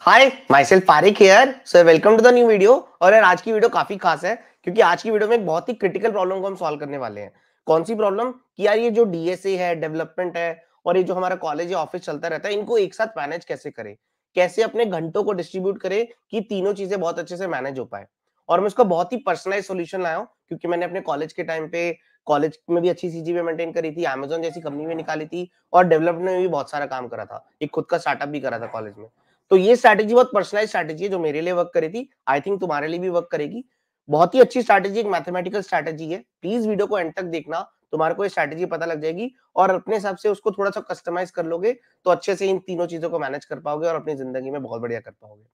Hi myself Pareek here so welcome to the new video और यार आज की वीडियो काफी खास है क्योंकि आज की वीडियो में एक बहुत ही क्रिटिकल प्रॉब्लम को हम सॉल्व करने वाले हैं कौन सी प्रॉब्लम कि यार ये जो डीएसए है डेवलपमेंट है और ये जो हमारा कॉलेज या ऑफिस चलता रहता है इनको एक साथ मैनेज कैसे करें कैसे अपने घंटों को डिस्ट्रीब्यूट करें कि तीनों चीजें बहुत अच्छे से मैनेज हो पाए और मैं उसका बहुत ही पर्सनलाइज सोल्यूशन लाया हूँ क्योंकि मैंने अपने कॉलेज के टाइम पे कॉलेज में भी अच्छी सीजी में मेंटेन करी थी अमेजोन जैसी कंपनी में निकाली थी और डेवलपमेंट में भी बहुत सारा काम करा था एक खुद का स्टार्टअप भी करा था कॉलेज में तो ये स्ट्रैटेजी बहुत पर्सनलाइज स्ट्रैटेजी है जो मेरे लिए वर्क करी थी आई थिंक तुम्हारे लिए भी वर्क करेगी बहुत ही अच्छी स्ट्रैटेजी एक मैथमेटिकल स्ट्रैटेजी है प्लीज वीडियो को एंड तक देखना तुम्हारे को ये स्ट्रैटेजी पता लग जाएगी और अपने हिसाब से उसको थोड़ा सा कस्टमाइज कर लोगे तो अच्छे से इन तीनों चीजों को मैनेज कर पाओगे और अपनी जिंदगी में बहुत बढ़िया कर पाओगे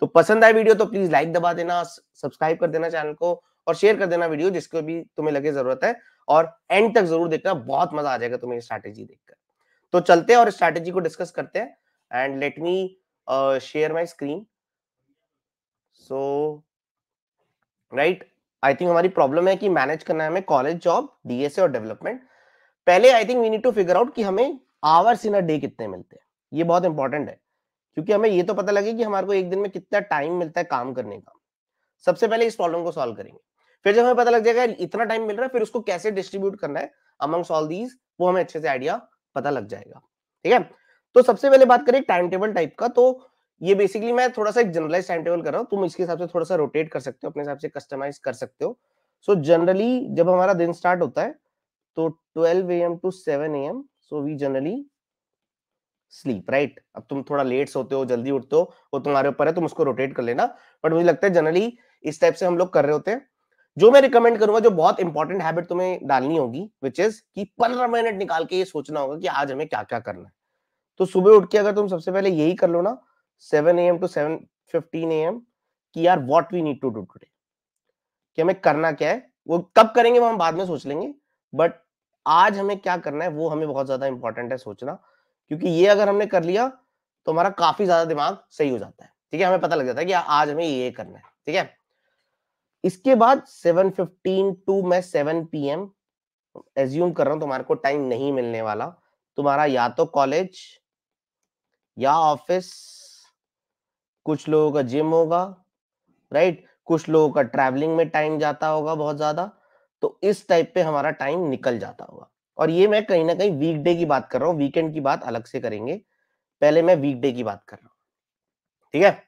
तो पसंद आए वीडियो तो प्लीज लाइक दबा देना सब्सक्राइब कर देना चैनल को और शेयर कर देना वीडियो जिसको भी तुम्हें लगे जरूरत है और एंड तक जरूर देखना बहुत मजा आ जाएगा तुम्हें स्ट्रैटेजी देखकर तो चलते हैं और स्ट्रैटेजी को डिस्कस करते हैं and let me uh, share my screen so right I think हमारी प्रॉब्लम है कि मैनेज करना है हमें कॉलेज जॉब डीएसए और डेवलपमेंट पहले I think we need to figure out कि हमें आवर्स इन अ डे कितने मिलते हैं ये बहुत इंपॉर्टेंट है क्योंकि हमें ये तो पता लगे कि हमारे को एक दिन में कितना टाइम मिलता है काम करने का सबसे पहले इस प्रॉब्लम को सॉल्व करेंगे फिर जब हमें पता लग जाएगा इतना टाइम मिल रहा है फिर उसको कैसे डिस्ट्रीब्यूट करना है अमंग्स ऑल दीज वो हमें अच्छे से आइडिया पता लग जाएगा ठीक है तो सबसे पहले बात करें टाइम टेबल टाइप का तो ये बेसिकली मैं थोड़ा सा एक जनरलाइज टाइम टेबल कर रहा हूँ तुम इसके हिसाब से थोड़ा सा रोटेट कर सकते हो अपने हिसाब से कस्टमाइज कर सकते हो सो so जनरली जब हमारा दिन स्टार्ट होता है तो 12 A M to 7 A M so we generally sleep right अब तुम थोड़ा लेट सोते हो जल्दी उठते हो वो तुम्हारे ऊपर है तुम उसको रोटेट कर लेना बट मुझे लगता है जनरली इस टाइप से हम लोग कर रहे होते हैं जो मैं रिकमेंड करूंगा जो बहुत इंपॉर्टेंट हैबिट तुम्हें डालनी होगी विच इज कि पंद्रह मिनट निकाल के ये सोचना होगा कि आज हमें क्या क्या करना है तो सुबह उठ के अगर तुम सबसे पहले यही कर लो ना seven A M to seven fifteen A M की यार what we need to do today कि हमें करना क्या है वो कब करेंगे वो हम बाद में सोच लेंगे बट आज हमें क्या करना है वो हमें बहुत ज्यादा इंपॉर्टेंट है सोचना क्योंकि ये अगर हमने कर लिया तो हमारा काफी ज्यादा दिमाग सही हो जाता है ठीक है हमें पता लग जाता है कि आज हमें ये करना है ठीक है इसके बाद सेवन फिफ्टीन टू मैं पी एम एज्यूम कर रहा हूं तुम्हारे को टाइम नहीं मिलने वाला तुम्हारा या तो कॉलेज या ऑफिस कुछ लोगों का जिम होगा राइट कुछ लोगों का ट्रैवलिंग में टाइम जाता होगा बहुत ज्यादा तो इस टाइप पे हमारा टाइम निकल जाता होगा और ये मैं कहीं ना कहीं वीकडे की बात कर रहा हूँ वीकेंड की बात अलग से करेंगे पहले मैं वीकडे की बात कर रहा हूँ ठीक है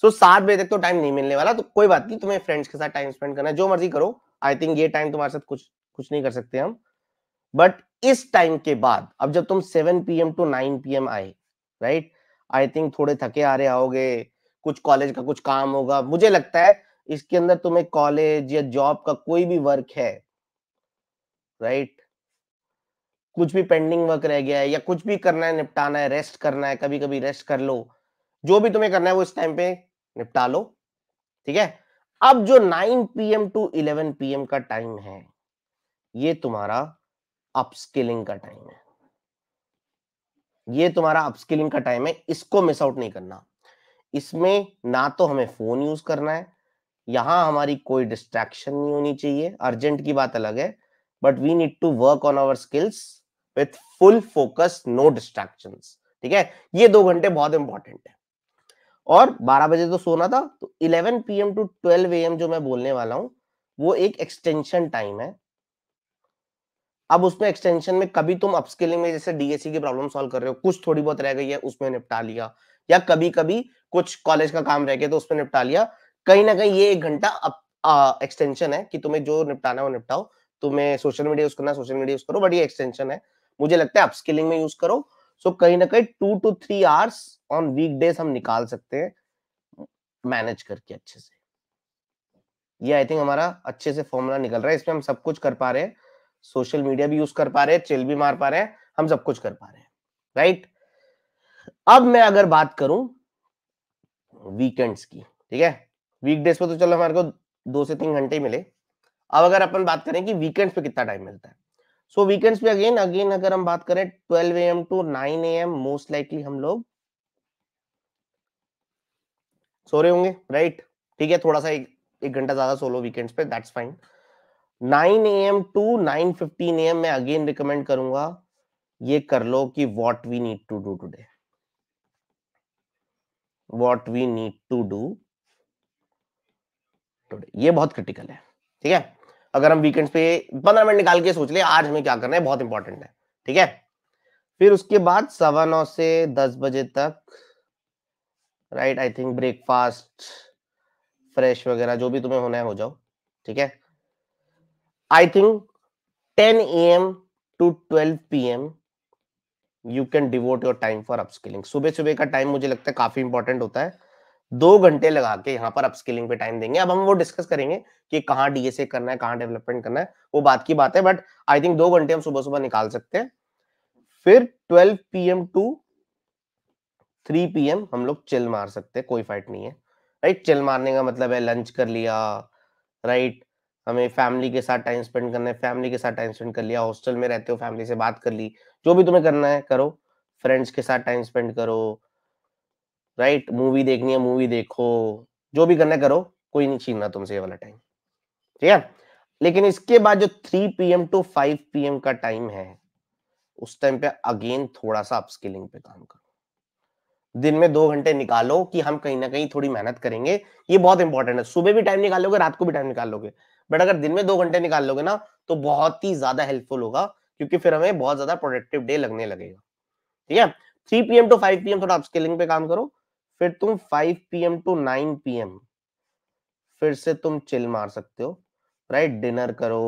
सो so, सात बजे तक तो टाइम नहीं मिलने वाला तो कोई बात नहीं तुम्हें फ्रेंड्स के साथ टाइम स्पेंड करना है जो मर्जी करो आई थिंक ये टाइम तुम्हारे साथ कुछ कुछ नहीं कर सकते हम बट इस टाइम के बाद अब जब तुम seven PM to nine P आए राइट आई थिंक थोड़े थके आ रहे आओगे कुछ कॉलेज का कुछ काम होगा मुझे लगता है इसके अंदर तुम्हें कॉलेज या जॉब का कोई भी वर्क है राइट right? कुछ भी पेंडिंग वर्क रह गया है या कुछ भी करना है निपटाना है रेस्ट करना है कभी कभी रेस्ट कर लो जो भी तुम्हें करना है वो इस टाइम पे निपटा लो ठीक है अब जो 9 पीएम टू 11 पीएम का टाइम है ये तुम्हारा अपस्किलिंग का टाइम है ये तुम्हारा अपस्किलिंग का टाइम है इसको मिस आउट नहीं करना इसमें ना तो हमें फोन यूज करना है यहां हमारी कोई डिस्ट्रैक्शन नहीं होनी चाहिए अर्जेंट की बात अलग है but we need to work on our skills with full focus no distraction ठीक है ये दो घंटे बहुत इंपॉर्टेंट है और 12 बजे तो सोना था तो 11 पीएम टू 12 एम जो मैं बोलने वाला हूँ वो एक एक्सटेंशन टाइम है अब उसमें एक्सटेंशन में कभी तुम अपस्किलिंग में जैसे डीएससी की प्रॉब्लम सॉल्व कर रहे हो कुछ थोड़ी बहुत रह गई है उसमें निपटा लिया या कभी कभी कुछ कॉलेज का काम रह गया तो उसमें निपटा लिया कहीं ना कहीं ये एक घंटा एक्सटेंशन है कि तुम्हें जो निपटाना है वो निपटाओ तुम्हें सोशल मीडिया यूज करना सोशल मीडिया यूज करो बट ये एक्सटेंशन है मुझे लगता है अपस्किलिंग में यूज करो सो so, कहीं ना कहीं two two three hours on week days हम निकाल सकते हैं मैनेज करके अच्छे से ये आई थिंक हमारा अच्छे से फॉर्मूला निकल रहा है इसमें हम सब कुछ कर पा रहे हैं सोशल मीडिया भी यूज कर पा रहे हैं चिल भी मार पा रहे हैं हम सब कुछ कर पा रहे हैं राइट अब मैं अगर बात करूं वीकेंड्स की ठीक है वीकडेज पे तो चलो हमारे को दो से तीन घंटे मिले अब अगर अपन बात करें कि वीकेंड्स पे कितना टाइम मिलता है सो so, वीकेंड्स पे अगेन अगेन अगर हम बात करें twelve AM to nine AM most likely हम लोग सो रहे होंगे राइट ठीक है थोड़ा सा एक एक घंटा ज्यादा सोलो वीकेंड्स पे that's fine 9 AM to A M में अगेन रिकमेंड करूंगा ये कर लो कि what we need to do today what we need to do today ये बहुत क्रिटिकल है ठीक है अगर हम वीकेंड्स पे 15 मिनट निकाल के सोच ले आज हमें क्या करना है बहुत इंपॉर्टेंट है ठीक है फिर उसके बाद सवा नौ से दस बजे तक right I think breakfast fresh वगैरह जो भी तुम्हें होना है हो जाओ ठीक है I think 10 a.m. to 12 p.m. You can devote your time for upskilling सुबह सुबह का टाइम मुझे लगता है काफी इंपॉर्टेंट होता है दो घंटे लगा के यहाँ पर अपस्किलिंग पे टाइम देंगे अब हम वो डिस्कस करेंगे कि कहाँ डीएसए करना है कहाँ डेवलपमेंट करना है वो बात की बात है बट आई थिंक दो घंटे हम सुबह सुबह निकाल सकते हैं फिर 12 पीएम टू 3 पीएम हम लोग चिल मार सकते हैं कोई फाइट नहीं है राइट चिल मारने का मतलब है लंच कर लिया राइट हमें फैमिली के साथ टाइम स्पेंड करना है फैमिली के साथ टाइम स्पेंड कर लिया हॉस्टल में रहते हो फैमिली से बात कर ली जो भी तुम्हें करना है करो फ्रेंड्स के साथ टाइम स्पेंड करो राइट मूवी देखनी है मूवी देखो जो भी करना है करो कोई नहीं छीनना तुमसे ये वाला टाइम ठीक है लेकिन इसके बाद जो 3 पीएम टू 5 पीएम का टाइम है उस टाइम पे अगेन थोड़ा सा अपस्किलिंग पे काम करो दिन में दो घंटे निकालो कि हम कहीं ना कहीं थोड़ी मेहनत करेंगे ये बहुत इंपॉर्टेंट है सुबह भी टाइम निकालोगे रात को भी टाइम निकाल लोगे बट अगर दिन में दो घंटे निकाल लोगे ना तो बहुत ही ज्यादा हेल्पफुल होगा क्योंकि फिर हमें बहुत ज्यादा प्रोडक्टिव डे लगने लगेगा ठीक है three PM to five PM थोड़ा अपस्केलिंग पे काम करो फिर तुम five PM to nine PM फिर से तुम चिल मार सकते हो राइट डिनर करो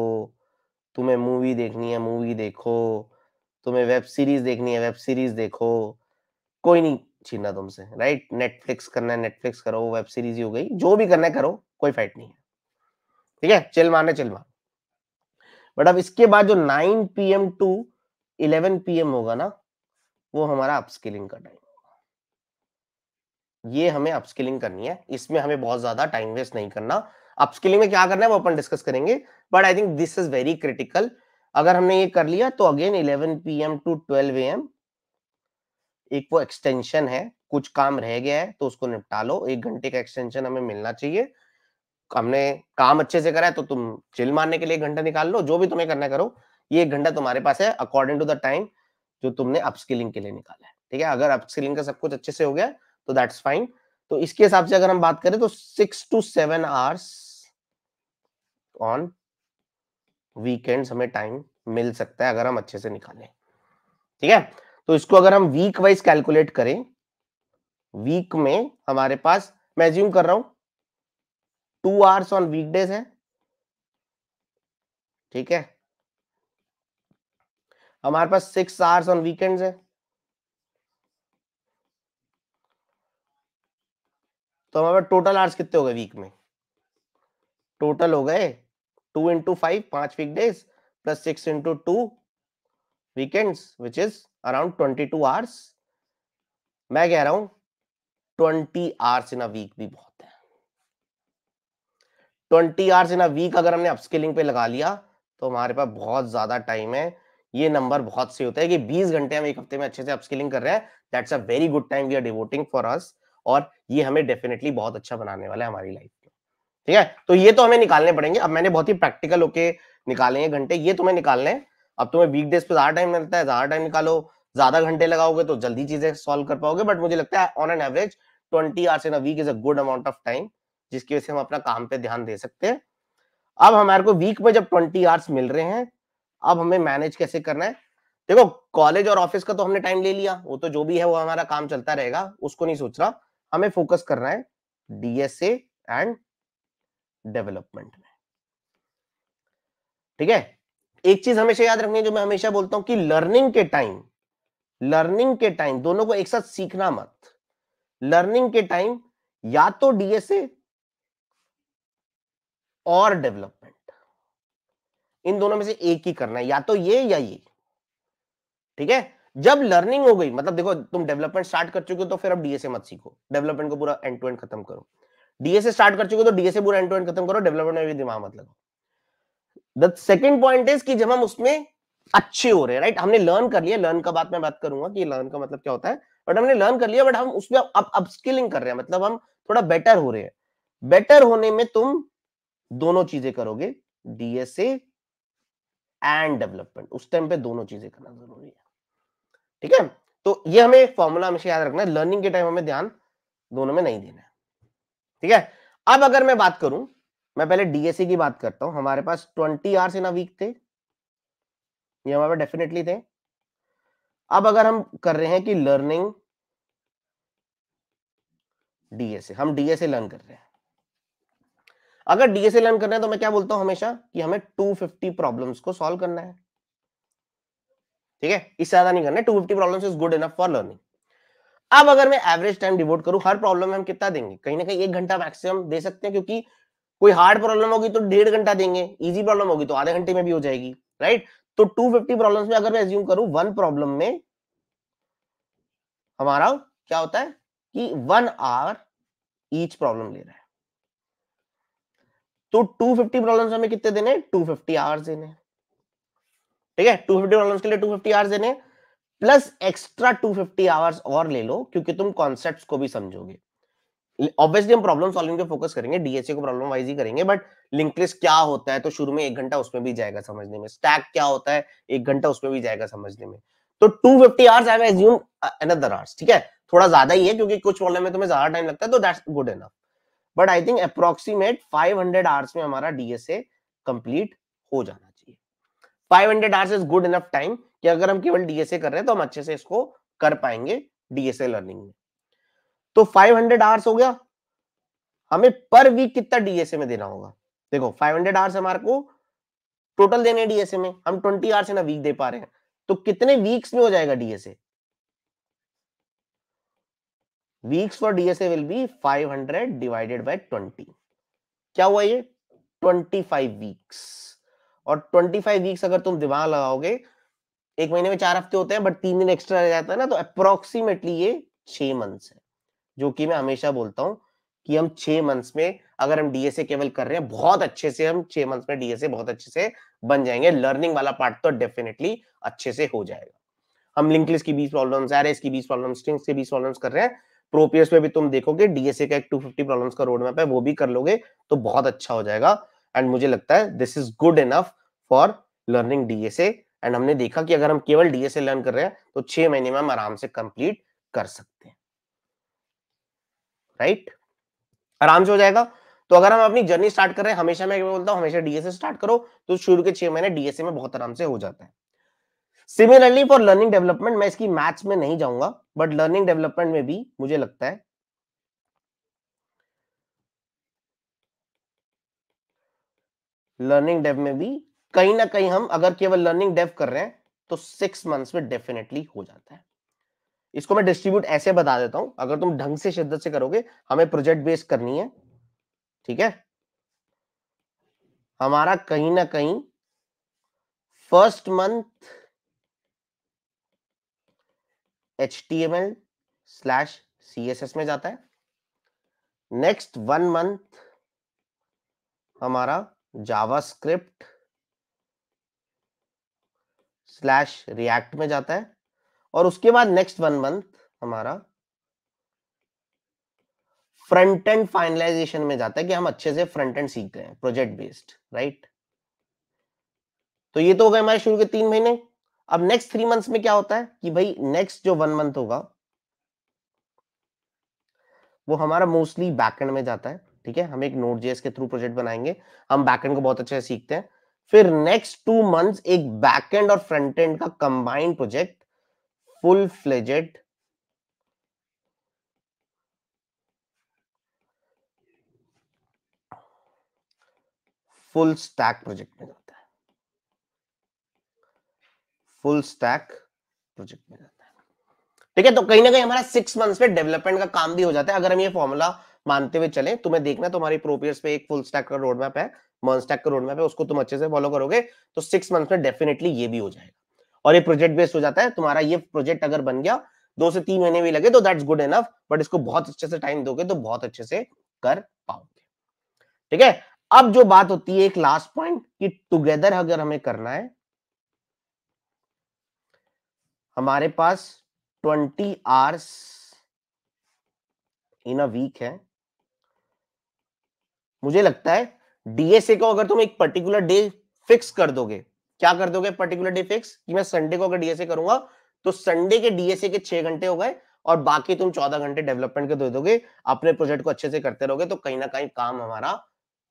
तुम्हें मूवी देखनी है मूवी देखो तुम्हें वेब सीरीज देखनी है वेब सीरीज देखो कोई नहीं छीना तुमसे राइट नेटफ्लिक्स करना है नेटफ्लिक्स करो वेब सीरीज हो गई जो भी करना है करो कोई फाइट नहीं है ठीक है चिल मारने चिल मार बट अब इसके बाद जो 9 पीएम टू 11 पीएम होगा ना वो हमारा अपस्किलिंग का टाइम ये हमें अपस्किलिंग करनी है इसमें हमें बहुत ज्यादा टाइम वेस्ट नहीं करना अपस्किलिंग में क्या करना है वो अपन डिस्कस करेंगे but I think this is very critical अगर हमने ये कर लिया तो अगेन 11 पीएम टू 12 एम एक वो एक्सटेंशन है कुछ काम रह गया है तो उसको निपटा लो एक घंटे का एक्सटेंशन हमें मिलना चाहिए हमने काम अच्छे से करा है तो तुम चिल मारने के लिए घंटा निकाल लो जो भी तुम्हें करना करो ये एक घंटा तुम्हारे पास है अकॉर्डिंग टू द टाइम जो तुमने अपस्किलिंग के लिए निकाला है ठीक है अगर अपस्किलिंग का सब कुछ अच्छे से हो गया तो दैट्स फाइन तो इसके हिसाब से अगर हम बात करें तो six to seven hours on weekends हमें टाइम मिल सकता है अगर हम अच्छे से निकालें ठीक है तो इसको अगर हम वीक वाइज कैलकुलेट करें वीक में हमारे पास मैं ज्यूम कर रहा हूं टू आवर्स ऑन वीकडेज है ठीक है हमारे पास सिक्स आवर्स ऑन वीकेंड्स है तो हमारे पास टोटल आवर्स कितने हो गए वीक में टोटल हो गए टू इंटू फाइव पांच weekdays plus six into two weekends which is around twenty two hours मैं कह रहा हूं twenty hours in a week भी बहुत है twenty hours in a week अगर हमने अपस्किलिंग पे लगा लिया तो हमारे पास बहुत ज्यादा टाइम है ये नंबर बहुत से होता है कि 20 घंटे हम एक हफ्ते में अच्छे से अपस्किलिंग कर रहे हैं that's a very good time we are devoting for us और ये हमें डेफिनेटली बहुत अच्छा बनाने वाला है हमारी लाइफ में ठीक है तो ये तो हमें निकालने पड़ेंगे अब मैंने बहुत ही प्रैक्टिकल होके निकाले हैं घंटे ये तो तुम्हें निकालने हैं अब तुम्हें वीक डेज पे ज्यादा टाइम मिलता है ज्यादा टाइम निकालो ज्यादा घंटे लगाओगे तो जल्दी चीजें सॉल्व कर पाओगे बट मुझे लगता है on an average twenty hours in week is a good amount of time जिसकी वजह से हम अपना काम पे ध्यान दे सकते हैं अब हमारे को वीक में जब ट्वेंटी आवर्स मिल रहे हैं अब हमें मैनेज कैसे करना है देखो कॉलेज और ऑफिस का तो हमने टाइम ले लिया वो तो जो भी है वो हमारा काम चलता रहेगा उसको नहीं सोच रहा हमें फोकस करना है डीएसए एंड डेवलपमेंट में ठीक है एक चीज हमेशा याद रखनी है जो मैं हमेशा बोलता हूं कि लर्निंग के टाइम लर्निंग के टाइम दोनों को एक साथ सीखना मत लर्निंग के टाइम या तो डीएसए और डेवलपमेंट इन दोनों में से एक ही करना है या तो ये या ये ठीक है जब लर्निंग हो गई मतलब देखो तुम डेवलपमेंट स्टार्ट कर चुके हो तो फिर अब डीएसए मत सीखो डेवलपमेंट को पूरा एंड टू एंड खत्म करो डीएसए स्टार्ट कर चुके हो तो डीएसए पूरा एंड टू एंड खत्म करो डेवलपमेंट में भी दिमाग मत लगाओ सेकेंड पॉइंट इज कि जब हम उसमें अच्छे हो रहे हैं राइट हमने लर्न कर लिया लर्न का बात मैं बात करूंगा कि लर्न का मतलब क्या होता है बट हमने लर्न कर लिया बट हम उसमें अब अपस्किलिंग कर रहे हैं मतलब हम थोड़ा बेटर हो रहे हैं बेटर होने में तुम दोनों चीजें करोगे डीएसए एंड डेवलपमेंट उस टाइम पे दोनों चीजें करना जरूरी है ठीक है तो ये हमें फॉर्मूला हमेशा याद रखना है लर्निंग के टाइम हमें ध्यान दोनों में नहीं देना है ठीक है अब अगर मैं बात करूं मैं पहले डीएससी की बात करता हूं हमारे पास twenty hours in a week थे ये हमारे डेफिनेटली थे अब अगर हम कर रहे हैं कि लर्निंग डीएसए हम डीएसए लर्न कर रहे हैं अगर डीएसए लर्न कर रहे हैं तो मैं क्या बोलता हूं हमेशा कि हमें 250 प्रॉब्लम्स को सॉल्व करना है ठीक है इससे ज्यादा नहीं करना है fifty problem is good enough for learning अब अगर मैं एवरेज टाइम डिवोट करूं हर प्रॉब्लम में हम कितना देंगे कहीं ना कहीं एक घंटा मैक्सिमम दे सकते हैं क्योंकि कोई हार्ड प्रॉब्लम होगी तो डेढ़ घंटा देंगे इजी प्रॉब्लम होगी तो आधे घंटे में भी हो जाएगी राइट तो 250 प्रॉब्लम में अगर मैं एज्यूम करूं वन प्रॉब्लम में हमारा क्या होता है कि वन आवर ईच प्रॉब्लम ले रहा है तो 250 प्रॉब्लम हमें कितने देने टू फिफ्टी आवर्स देने ठीक है 250 प्रॉब्लम के लिए 250 आवर्स देने प्लस एक्स्ट्रा 250 आवर्स और ले लो क्योंकि तुम कॉन्सेप्ट को भी समझोगे ऑब्वियसली हम प्रॉब्लम सॉल्विंग पे फोकस करेंगे डीएसए को प्रॉब्लम वाइज ही करेंगे बट लिंक लिस्ट क्या होता है तो शुरू में एक घंटा उसमें भी जाएगा समझने में स्टैक क्या होता है एक घंटा उसमें भी जाएगा समझने में तो two fifty hours I assume another hours ठीक है थोड़ा ज्यादा ही है क्योंकि कुछ प्रॉब्लम में तुम्हें ज्यादा टाइम लगता है तो that's good enough but I think approximate five hundred hours में हमारा डीएसए कंप्लीट हो जाना चाहिए five hundred hours is good enough time कि अगर हम केवल डीएसए कर रहे हैं तो हम अच्छे से इसको कर पाएंगे डीएसए लर्निंग में तो 500 हंड्रेड आवर्स हो गया हमें पर वीक कितना डीएसए में देना होगा देखो 500 हंड्रेड आवर्स हमारे को टोटल देने डीएसए में हम 20 आवर्स ना वीक दे पा रहे हैं तो कितने वीक्स में हो जाएगा DSA weeks for DSA will be 500 divided by twenty क्या हुआ ये 25 वीक्स और 25 वीक्स अगर तुम दिमाग लगाओगे एक महीने में चार हफ्ते होते हैं बट तीन दिन एक्स्ट्रा रह जाता है ना तो अप्रोक्सीमेटली ये छह मंथ्स है जो कि मैं हमेशा बोलता हूँ कि हम छह मंथ्स में अगर हम डीएसए केवल कर रहे हैं बहुत अच्छे से हम छह मंथ्स में डीएसए बहुत अच्छे से बन जाएंगे लर्निंग वाला पार्ट तो डेफिनेटली अच्छे से हो जाएगा हम लिंक की बीस प्रॉब्लम्स की बीस प्रॉब्लम स्ट्रिंग्स बीस प्रॉब्लम कर रहे हैं प्रोपियस में भी तुम देखोगे डीएसए का एक टू फिफ्टी प्रॉब्लम का रोड मैप है वो भी कर लोगे तो बहुत अच्छा हो जाएगा एंड मुझे लगता है this is good enough for learning DSA and हमने देखा कि अगर हम केवल डीएसए लर्न कर रहे हैं तो छह महीने में हम आराम से कंप्लीट कर सकते हैं राइट आराम से हो जाएगा तो अगर हम अपनी जर्नी स्टार्ट कर रहे हैं हमेशा मैं बोलता हूं हमेशा डीएसए स्टार्ट करो तो शुरू के छह महीने डीएसए में बहुत आराम से हो जाता है सिमिलरली फॉर लर्निंग डेवलपमेंट मैं इसकी मैथ्स में नहीं जाऊंगा बट लर्निंग डेवलपमेंट में भी मुझे लगता है लर्निंग डेव में भी कहीं ना कहीं हम अगर केवल लर्निंग डेव कर रहे हैं तो सिक्स मंथ्स में डेफिनेटली हो जाता है इसको मैं डिस्ट्रीब्यूट ऐसे बता देता हूं अगर तुम ढंग से शिद्दत से करोगे हमें प्रोजेक्ट बेस करनी है ठीक है हमारा कहीं ना कहीं first month H T M L slash C S S में जाता है नेक्स्ट वन मंथ हमारा जावा स्क्रिप्ट स्लैश रिएक्ट में जाता है और उसके बाद नेक्स्ट वन मंथ हमारा फ्रंट एंड फाइनलाइजेशन में जाता है कि हम अच्छे से फ्रंट एंड सीख गए प्रोजेक्ट बेस्ड राइट तो ये तो हो गए हमारे शुरू के तीन महीने अब नेक्स्ट थ्री मंथ्स में क्या होता है कि भाई नेक्स्ट जो वन मंथ होगा वो हमारा मोस्टली बैकएंड में जाता है ठीक है हम एक नोट जेएस के थ्रू प्रोजेक्ट बनाएंगे हम बैकएंड को बहुत अच्छे से सीखते हैं फिर नेक्स्ट टू मंथ्स एक बैकएंड और फ्रंट एंड का combined project full fledged full stack project में जाता है फुल स्टैक प्रोजेक्ट में जाता है ठीक है तो कहीं ना कहीं हमारा सिक्स मंथ्स में डेवलपमेंट का काम भी हो जाता है अगर हम ये फॉर्मूला मानते हुए चले तुम्हें देखना तुम्हारी प्रोपियर्स पे एक फुल स्टैक का रोडमैप है मॉन स्टैक का रोडमैप है उसको तुम अच्छे से फॉलो करोगे तो सिक्स मंथ्स में डेफिनेटली ये भी हो जाएगा और ये प्रोजेक्ट बेस्ड हो जाता है तुम्हारा ये प्रोजेक्ट अगर बन गया दो से तीन महीने भी लगे तो दैट्स गुड इनफ बट इसको बहुत अच्छे से टाइम दोगे तो बहुत अच्छे से कर पाओगे ठीक है अब जो बात होती है एक लास्ट पॉइंट कि टुगेदर अगर हमें करना है हमारे पास twenty hours in a week है मुझे लगता है डीएसए को अगर तुम एक पर्टिकुलर डे फिक्स कर दोगे क्या कर दोगे पर्टिकुलर डे फिक्स कि मैं संडे को अगर डीएसए करूंगा तो संडे के डीएसए के छह घंटे हो गए और बाकी तुम चौदह घंटे डेवलपमेंट के दे दोगे अपने प्रोजेक्ट को अच्छे से करते रहोगे तो कहीं ना कहीं काम हमारा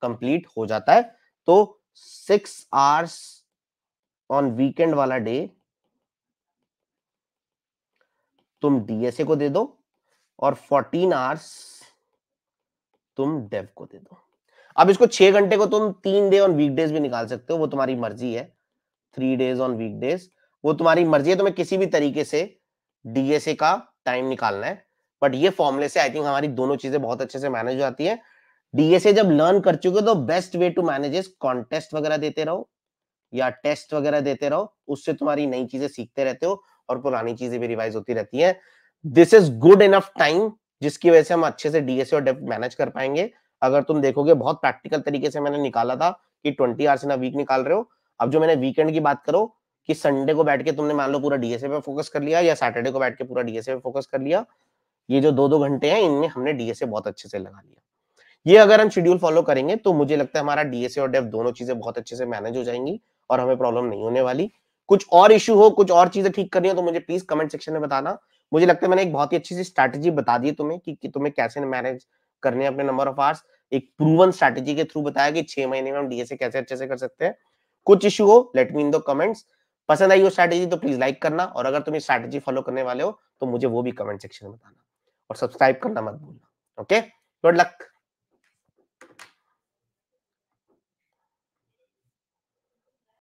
कंप्लीट हो जाता है तो सिक्स आवर्स ऑन वीकेंड वाला डे तुम डीएसए को दे दो और फोर्टीन आवर्स तुम डेव को दे दो अब इसको छह घंटे को तुम तीन डे और वीकडेज भी निकाल सकते हो वो तुम्हारी मर्जी है three days on week days वो तुम्हारी मर्जी है तुम्हें किसी भी तरीके से डीएसए का टाइम निकालना है बट ये फॉर्मुले से आई थिंक हमारी दोनों चीजें बहुत अच्छे से मैनेज हो जाती है डीएसए जब लर्न कर चुके हो तो best way to manage is contest वगैरह देते रहो या टेस्ट वगैरह देते रहो उससे तुम्हारी नई चीजें सीखते रहते हो और पुरानी चीजें भी रिवाइज होती रहती है this is good enough time जिसकी वजह से हम अच्छे से डीएसए और डेप्थ मैनेज कर पाएंगे अगर तुम देखोगे बहुत प्रैक्टिकल तरीके से मैंने निकाला था कि twenty hours in a week निकाल रहे हो अब जो मैंने वीकेंड की बात करो कि संडे को बैठ के तुमने मान लो पूरा डीएसए पे फोकस कर लिया या सैटरडे को बैठ के पूरा डीएसए पे फोकस कर लिया ये जो दो दो घंटे हैं इनमें हमने डीएसए बहुत अच्छे से लगा लिया ये अगर हम शेड्यूल फॉलो करेंगे तो मुझे लगता है हमारा डीएसए और डेफ दोनों चीजें बहुत अच्छे से मैनेज हो जाएंगी और हमें प्रॉब्लम नहीं होने वाली कुछ और इश्यू हो कुछ और चीजें ठीक करनी हो तो मुझे प्लीज कमेंट सेक्शन में बताना मुझे लगता है मैंने एक बहुत ही अच्छी सी स्ट्रैटेजी बता दी तुम्हें कि, कि तुम्हें कैसे मैनेज करने अपने नंबर ऑफ आवर्स एक प्रूवन स्ट्रैटेजी के थ्रू बताया कि छह महीने में हम डीएसए कैसे अच्छे से कर सकते हैं कुछ इश्यू हो लेट मी इन दो कमेंट्स पसंद आई हो स्ट्रैटेजी तो प्लीज लाइक करना और अगर तुम स्ट्रैटेजी फॉलो करने वाले हो तो मुझे वो भी कमेंट सेक्शन में बताना और सब्सक्राइब करना मत भूलना ओके गुड लक